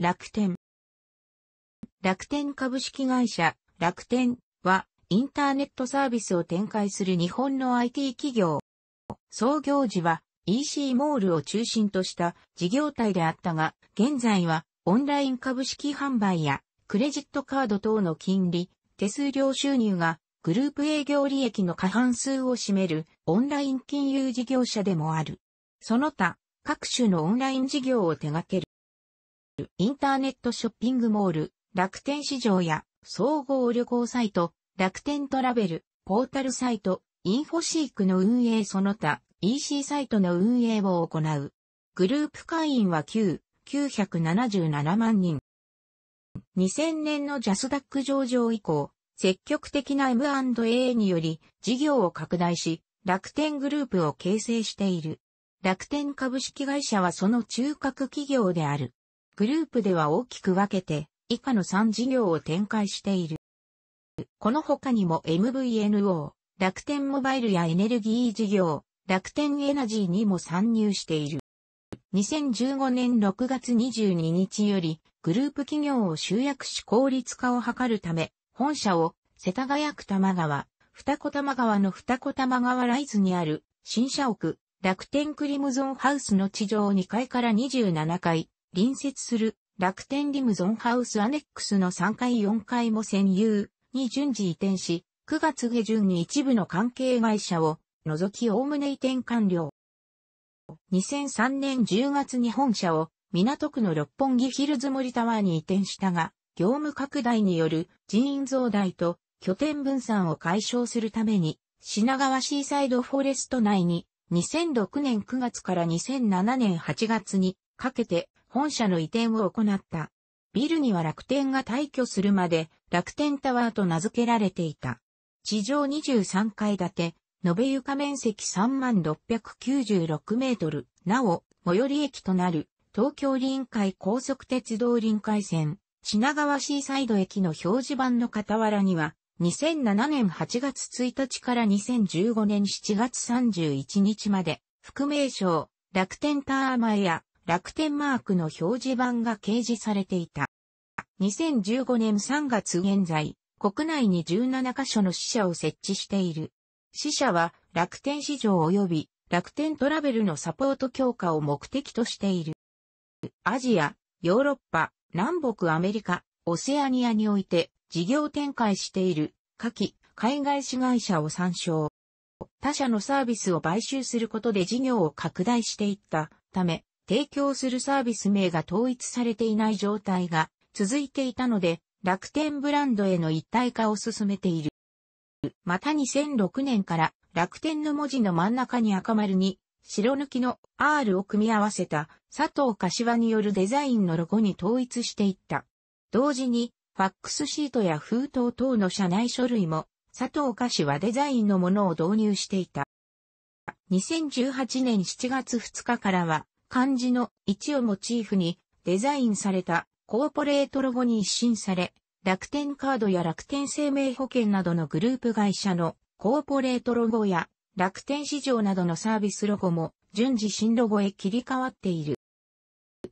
楽天。楽天株式会社、楽天は、インターネットサービスを展開する日本の IT 企業。創業時は EC モールを中心とした事業体であったが、現在はオンライン株式販売やクレジットカード等の金利、手数料収入がグループ営業利益の過半数を占めるオンライン金融事業者でもある。その他、各種のオンライン事業を手掛ける。インターネットショッピングモール、楽天市場や総合旅行サイト、楽天トラベル、ポータルサイト、インフォシークの運営その他、EC サイトの運営を行う。グループ会員は9、977万人。2000年のジャスダック上場以降、積極的な M&A により事業を拡大し、楽天グループを形成している。楽天株式会社はその中核企業である。グループでは大きく分けて、以下の3事業を展開している。この他にも MVNO、楽天モバイルやエネルギー事業、楽天エナジーにも参入している。2015年6月22日より、グループ企業を集約し効率化を図るため、本社を世田谷区玉川、二子玉川の二子玉川ライズにある新社屋、楽天クリムゾンハウスの地上2階から27階、隣接する楽天リムゾンハウスアネックスの3階4階も占有に順次移転し、9月下旬に一部の関係会社を除き概ね移転完了。2003年10月に本社を港区の六本木ヒルズ森タワーに移転したが、業務拡大による人員増大と拠点分散を解消するために、品川シーサイドフォレスト内に2006年9月から2007年8月にかけて本社の移転を行った。ビルには楽天が退去するまで楽天タワーと名付けられていた。地上23階建て、延べ床面積3696メートル。なお、最寄り駅となる東京臨海高速鉄道臨海線、品川シーサイド駅の表示板の傍らには、2007年8月1日から2015年7月31日まで、副名称、楽天タワー前や楽天マークの表示板が掲示されていた。2015年3月現在、国内に17カ所の支社を設置している。支社は楽天市場及び楽天トラベルのサポート強化を目的としている。アジア、ヨーロッパ、南北アメリカ、オセアニアにおいて事業展開している下記海外市会社を参照。他社のサービスを買収することで事業を拡大していったため、提供するサービス名が統一されていない状態が続いていたので、楽天ブランドへの一体化を進めている。また2006年から楽天の文字の真ん中に赤丸に白抜きの R を組み合わせた佐藤柏によるデザインのロゴに統一していった。同時にファックスシートや封筒等の社内書類も佐藤柏デザインのものを導入していた。2018年7月2日からは漢字の1をモチーフにデザインされたコーポレートロゴに一新され、楽天カードや楽天生命保険などのグループ会社のコーポレートロゴや楽天市場などのサービスロゴも順次新ロゴへ切り替わっている。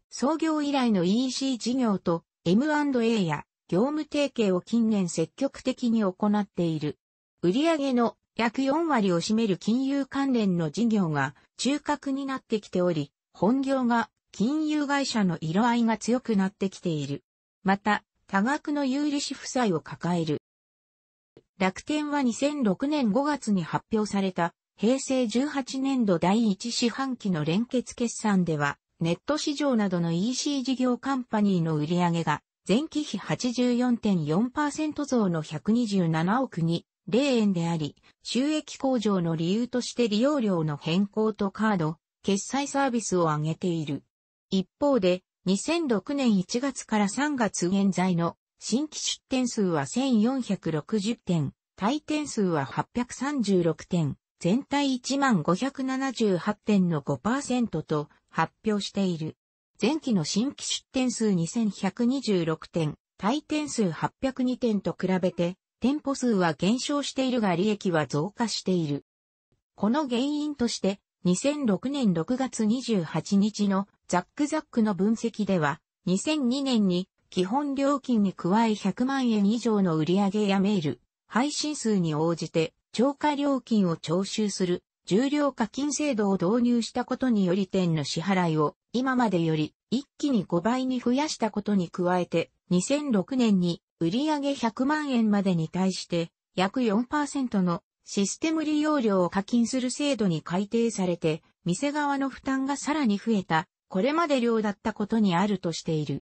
創業以来の EC 事業と M&A や業務提携を近年積極的に行っている。売上の約4割を占める金融関連の事業が中核になってきており、本業が金融会社の色合いが強くなってきている。また、多額の有利子負債を抱える。楽天は2006年5月に発表された平成18年度第1四半期の連結決算では、ネット市場などの EC 事業カンパニーの売上が前期比84.4%増の127億に0円であり、収益向上の理由として利用料の変更とカード、決済サービスを挙げている。一方で、2006年1月から3月現在の新規出店数は1460店、退店数は836店、全体1578店の5%と発表している。前期の新規出店数2126店、退店数802店と比べて、店舗数は減少しているが利益は増加している。この原因として、2006年6月28日のザックザックの分析では、2002年に基本料金に加え100万円以上の売上やメール、配信数に応じて超過料金を徴収する重量課金制度を導入したことにより店の支払いを今までより一気に5倍に増やしたことに加えて2006年に売上100万円までに対して約4%のシステム利用料を課金する制度に改定されて、店側の負担がさらに増えた、これまで量だったことにあるとしている。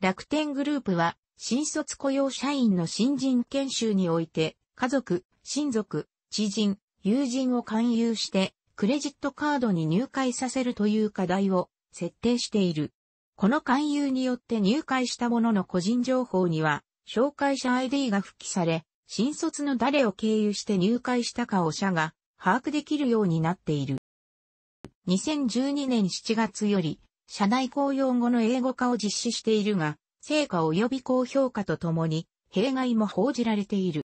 楽天グループは、新卒雇用社員の新人研修において、家族、親族、知人、友人を勧誘して、クレジットカードに入会させるという課題を設定している。この勧誘によって入会した者の個人情報には、紹介者 ID が復帰され、新卒の誰を経由して入会したかを社が把握できるようになっている。2012年7月より、社内公用語の英語化を実施しているが、成果及び高評価とともに、弊害も報じられている。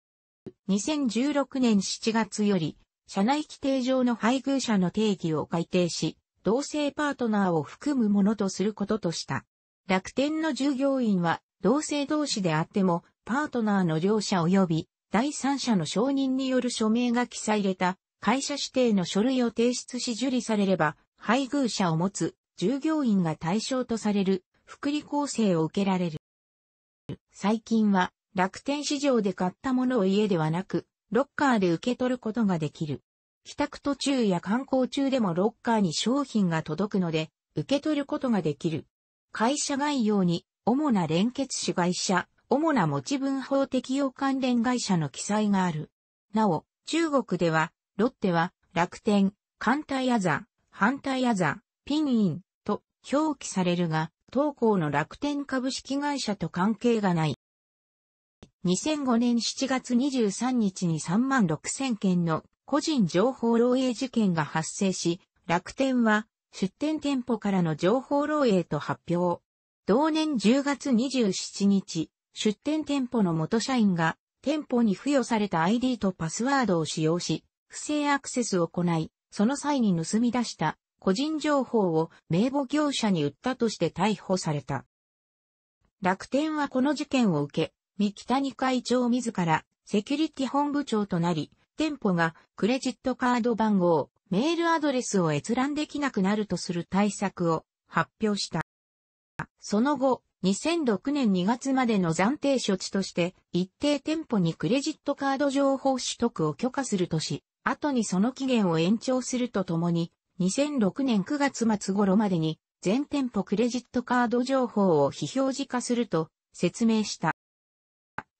2016年7月より、社内規定上の配偶者の定義を改定し、同性パートナーを含むものとすることとした。楽天の従業員は、同性同士であっても、パートナーの両者及び第三者の承認による署名が記載れた会社指定の書類を提出し受理されれば、配偶者を持つ従業員が対象とされる福利厚生を受けられる。最近は楽天市場で買ったものを家ではなく、ロッカーで受け取ることができる。帰宅途中や観光中でもロッカーに商品が届くので、受け取ることができる。会社概要に、主な連結主会社、主な持ち分法適用関連会社の記載がある。なお、中国では、ロッテは、楽天、艦隊アザ、反対アザ、ピンイン、と表記されるが、当校の楽天株式会社と関係がない。2005年7月23日に3万6000件の個人情報漏洩事件が発生し、楽天は出店店舗からの情報漏洩と発表。同年10月27日、出店店舗の元社員が、店舗に付与された ID とパスワードを使用し、不正アクセスを行い、その際に盗み出した個人情報を名簿業者に売ったとして逮捕された。楽天はこの事件を受け、三木谷会長自らセキュリティ本部長となり、店舗がクレジットカード番号、メールアドレスを閲覧できなくなるとする対策を発表した。その後、2006年2月までの暫定処置として、一定店舗にクレジットカード情報取得を許可するとし、後にその期限を延長するとともに、2006年9月末頃までに、全店舗クレジットカード情報を非表示化すると説明した。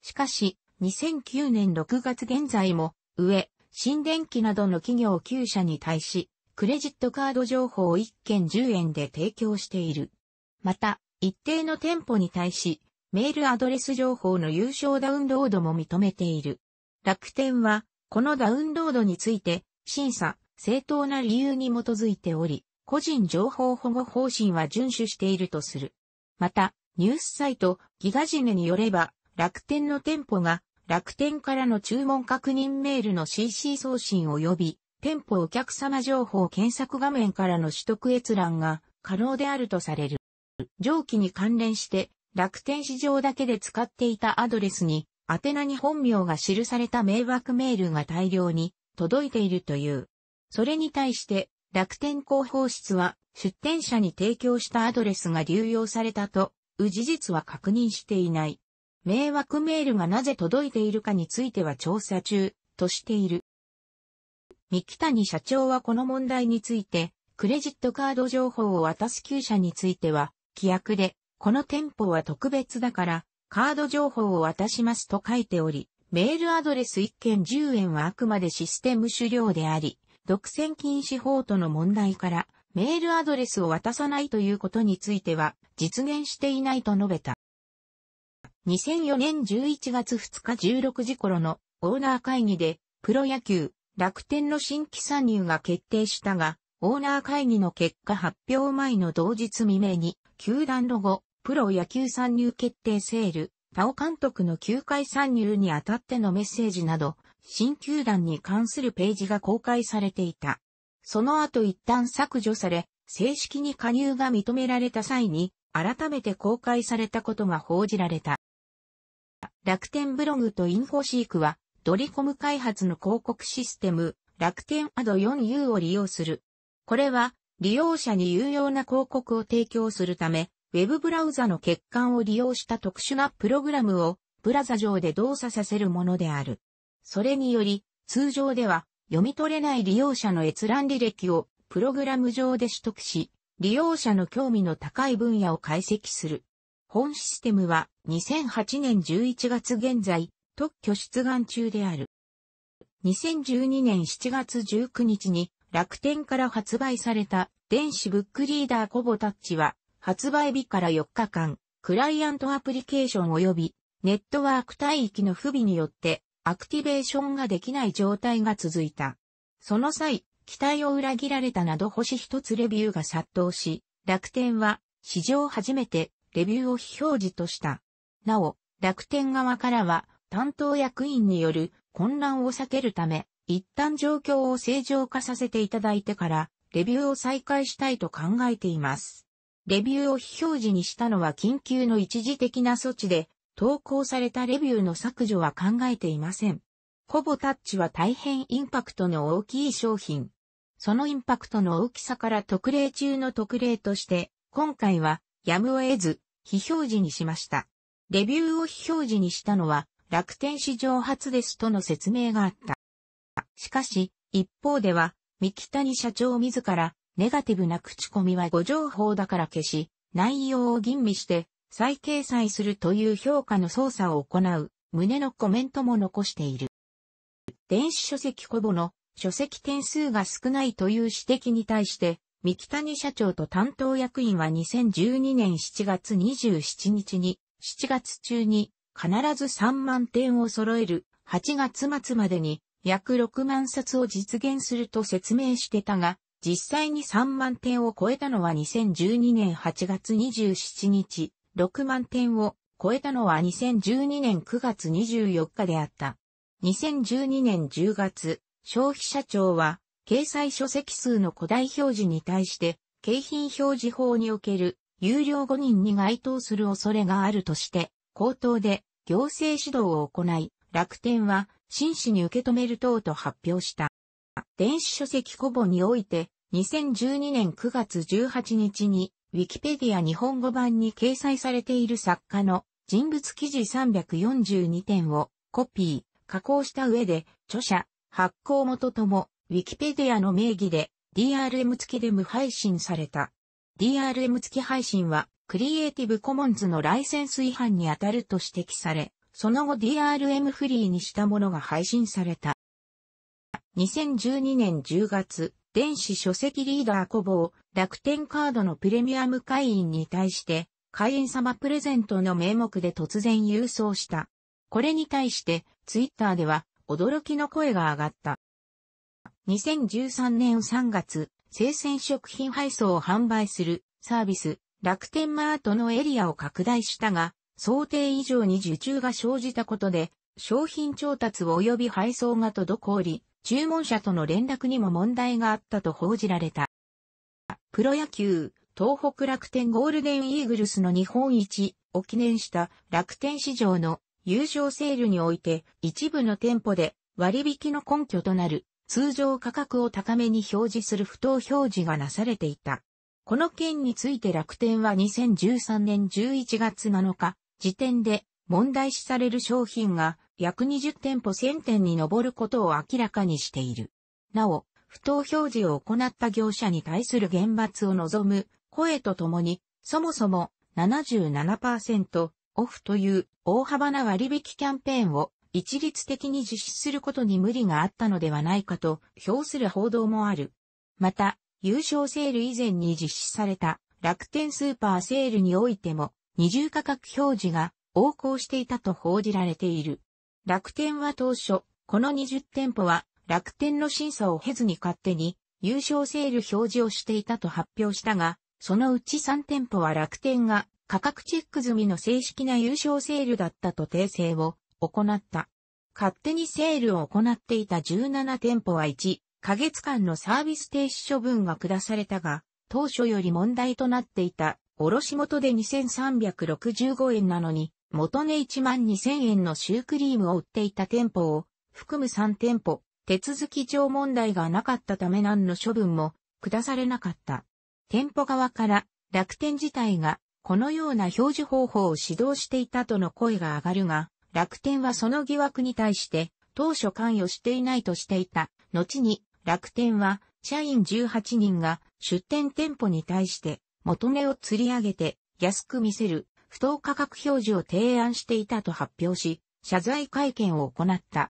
しかし、2009年6月現在も、上、新電機などの企業9社に対し、クレジットカード情報を1件10円で提供している。また、一定の店舗に対し、メールアドレス情報の有償ダウンロードも認めている。楽天は、このダウンロードについて、審査、正当な理由に基づいており、個人情報保護方針は遵守しているとする。また、ニュースサイト、ギガジネによれば、楽天の店舗が、楽天からの注文確認メールの CC 送信及び、店舗お客様情報検索画面からの取得閲覧が可能であるとされる。上記に関連して、楽天市場だけで使っていたアドレスに、宛名に本名が記された迷惑メールが大量に届いているという。それに対して、楽天広報室は、出店者に提供したアドレスが流用されたと、う事実は確認していない。迷惑メールがなぜ届いているかについては調査中、としている。三木谷社長はこの問題について、クレジットカード情報を渡す旧社については、規約で、この店舗は特別だから、カード情報を渡しますと書いており、メールアドレス1件10円はあくまでシステム資料であり、独占禁止法との問題から、メールアドレスを渡さないということについては、実現していないと述べた。2004年11月2日16時頃のオーナー会議で、プロ野球、楽天の新規参入が決定したが、オーナー会議の結果発表前の同日未明に、球団ロゴ、プロ野球参入決定セール、田オ監督の球界参入にあたってのメッセージなど、新球団に関するページが公開されていた。その後一旦削除され、正式に加入が認められた際に、改めて公開されたことが報じられた。楽天ブログとインフォシークは、ドリコム開発の広告システム、楽天アド 4U を利用する。これは、利用者に有用な広告を提供するため、ウェブブラウザの欠陥を利用した特殊なプログラムをブラザ上で動作させるものである。それにより、通常では読み取れない利用者の閲覧履歴をプログラム上で取得し、利用者の興味の高い分野を解析する。本システムは2008年11月現在、特許出願中である。2012年7月19日に楽天から発売された電子ブックリーダーコボタッチは発売日から4日間、クライアントアプリケーション及びネットワーク帯域の不備によってアクティベーションができない状態が続いた。その際、期待を裏切られたなど星一つレビューが殺到し、楽天は史上初めてレビューを非表示とした。なお、楽天側からは担当役員による混乱を避けるため、一旦状況を正常化させていただいてから、レビューを再開したいと考えています。レビューを非表示にしたのは緊急の一時的な措置で、投稿されたレビューの削除は考えていません。コボタッチは大変インパクトの大きい商品。そのインパクトの大きさから特例中の特例として、今回はやむを得ず、非表示にしました。レビューを非表示にしたのは、楽天史上初ですとの説明があった。しかし、一方では、三木谷社長自ら、ネガティブな口コミは誤情報だから消し、内容を吟味して、再掲載するという評価の操作を行う、胸のコメントも残している。電子書籍コボの書籍点数が少ないという指摘に対して、三木谷社長と担当役員は2012年7月27日に、7月中に必ず3万点を揃える8月末までに約6万冊を実現すると説明してたが、実際に3万点を超えたのは2012年8月27日、6万点を超えたのは2012年9月24日であった。2012年10月、消費者庁は、掲載書籍数の古代表示に対して、景品表示法における有料誤認に該当する恐れがあるとして、口頭で行政指導を行い、楽天は真摯に受け止める等と発表した。電子書籍コボにおいて、2012年9月18日に、ウィキペディア日本語版に掲載されている作家の人物記事342点をコピー、加工した上で、著者、発行元とも、ウィキペディアの名義で DRM 付きで無配信された。DRM 付き配信は、クリエイティブコモンズのライセンス違反に当たると指摘され、その後 DRM フリーにしたものが配信された。2012年10月、電子書籍リーダーコボー、楽天カードのプレミアム会員に対して、会員様プレゼントの名目で突然郵送した。これに対して、ツイッターでは、驚きの声が上がった。2013年3月、生鮮食品配送を販売するサービス、楽天マートのエリアを拡大したが、想定以上に受注が生じたことで、商品調達及び配送が滞り、注文者との連絡にも問題があったと報じられた。プロ野球、東北楽天ゴールデンイーグルスの日本一を記念した楽天市場の優勝セールにおいて一部の店舗で割引の根拠となる通常価格を高めに表示する不当表示がなされていた。この件について楽天は2013年11月7日、時点で問題視される商品が約20店舗1000店に上ることを明らかにしている。なお、不当表示を行った業者に対する厳罰を望む声とともに、そもそも77%オフという大幅な割引キャンペーンを一律的に実施することに無理があったのではないかと評する報道もある。また、優勝セール以前に実施された楽天スーパーセールにおいても二重価格表示が横行していたと報じられている。楽天は当初、この20店舗は楽天の審査を経ずに勝手に優勝セール表示をしていたと発表したが、そのうち3店舗は楽天が価格チェック済みの正式な優勝セールだったと訂正を行った。勝手にセールを行っていた17店舗は1、ヶ月間のサービス停止処分が下されたが、当初より問題となっていた卸元で2365円なのに、元値1万2000円のシュークリームを売っていた店舗を、含む3店舗、手続き上問題がなかったため何の処分も下されなかった。店舗側から楽天自体がこのような表示方法を指導していたとの声が上がるが、楽天はその疑惑に対して当初関与していないとしていた。後に楽天は社員18人が出店店舗に対して元値を釣り上げて安く見せる不当価格表示を提案していたと発表し、謝罪会見を行った。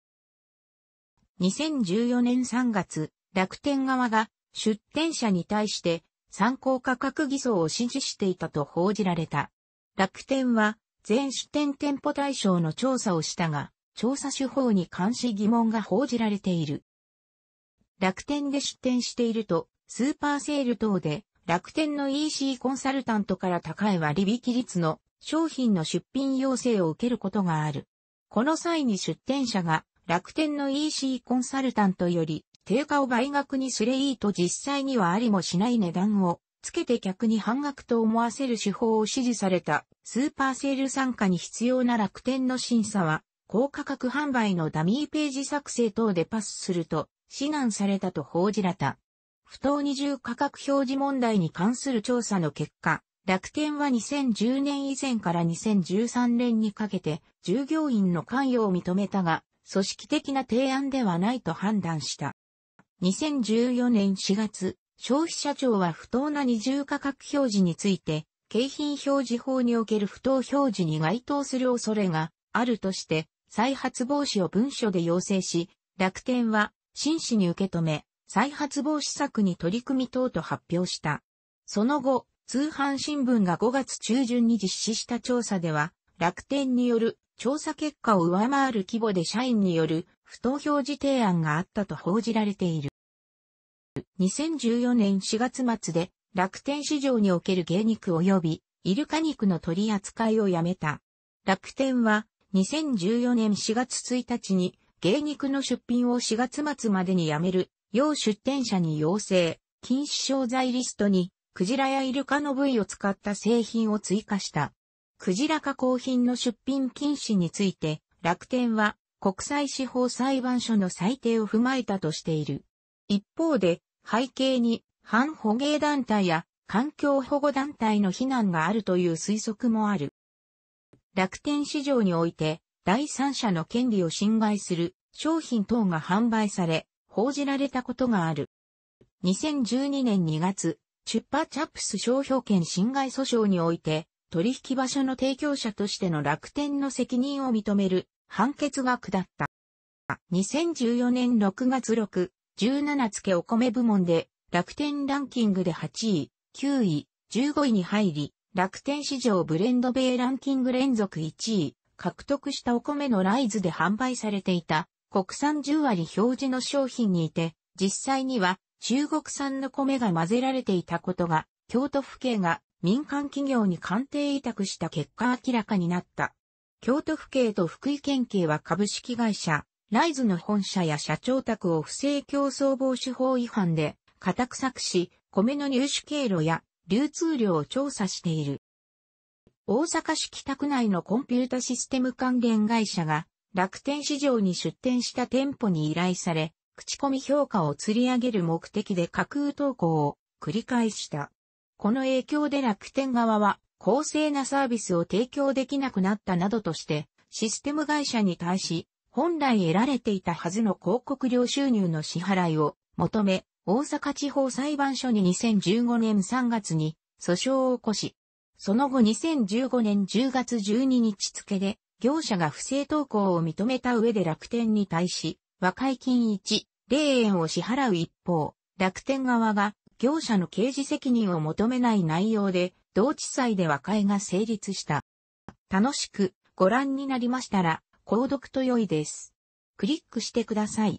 2014年3月、楽天側が出店者に対して参考価格偽装を指示していたと報じられた。楽天は全出店店舗対象の調査をしたが、調査手法に監視疑問が報じられている。楽天で出店していると、スーパーセール等で楽天の EC コンサルタントから高い割引率の商品の出品要請を受けることがある。この際に出店者が楽天の EC コンサルタントより定価を倍額にすれいいと実際にはありもしない値段をつけて客に半額と思わせる手法を指示されたスーパーセール参加に必要な楽天の審査は高価格販売のダミーページ作成等でパスすると指南されたと報じられた。不当二重価格表示問題に関する調査の結果、楽天は2010年以前から2013年にかけて従業員の関与を認めたが、組織的な提案ではないと判断した。2014年4月、消費者庁は不当な二重価格表示について、景品表示法における不当表示に該当する恐れがあるとして、再発防止を文書で要請し、楽天は真摯に受け止め、再発防止策に取り組み等と発表した。その後、通販新聞が5月中旬に実施した調査では、楽天による調査結果を上回る規模で社員による不当表示提案があったと報じられている。2014年4月末で楽天市場における芸肉及びイルカ肉の取り扱いをやめた。楽天は2014年4月1日に芸肉の出品を4月末までにやめる要出店者に要請、禁止商材リストに、クジラやイルカの部位を使った製品を追加した。クジラ加工品の出品禁止について、楽天は国際司法裁判所の裁定を踏まえたとしている。一方で、背景に反捕鯨団体や環境保護団体の非難があるという推測もある。楽天市場において、第三者の権利を侵害する商品等が販売され、報じられたことがある。2012年2月、チュッパチャップス商標権侵害訴訟において、取引場所の提供者としての楽天の責任を認める判決が下った。2014年6月6、17付お米部門で楽天ランキングで8位、9位、15位に入り、楽天市場ブレンド米ランキング連続1位、獲得したお米のライズで販売されていた国産10割表示の商品にいて、実際には中国産の米が混ぜられていたことが、京都府警が民間企業に鑑定委託した結果明らかになった。京都府警と福井県警は株式会社、ライズの本社や社長宅を不正競争防止法違反で家宅作し、米の入手経路や流通量を調査している。大阪市北区内のコンピュータシステム関連会社が楽天市場に出店した店舗に依頼され、口コミ評価を釣り上げる目的で架空投稿を繰り返した。この影響で楽天側は公正なサービスを提供できなくなったなどとして、システム会社に対し、本来得られていたはずの広告料収入の支払いを求め、大阪地方裁判所に2015年3月に訴訟を起こし、その後2015年10月12日付で業者が不正投稿を認めた上で楽天に対し、和解金1、0円を支払う一方、楽天側が業者の刑事責任を求めない内容で、同地裁で和解が成立した。楽しくご覧になりましたら、購読と良いです。クリックしてください。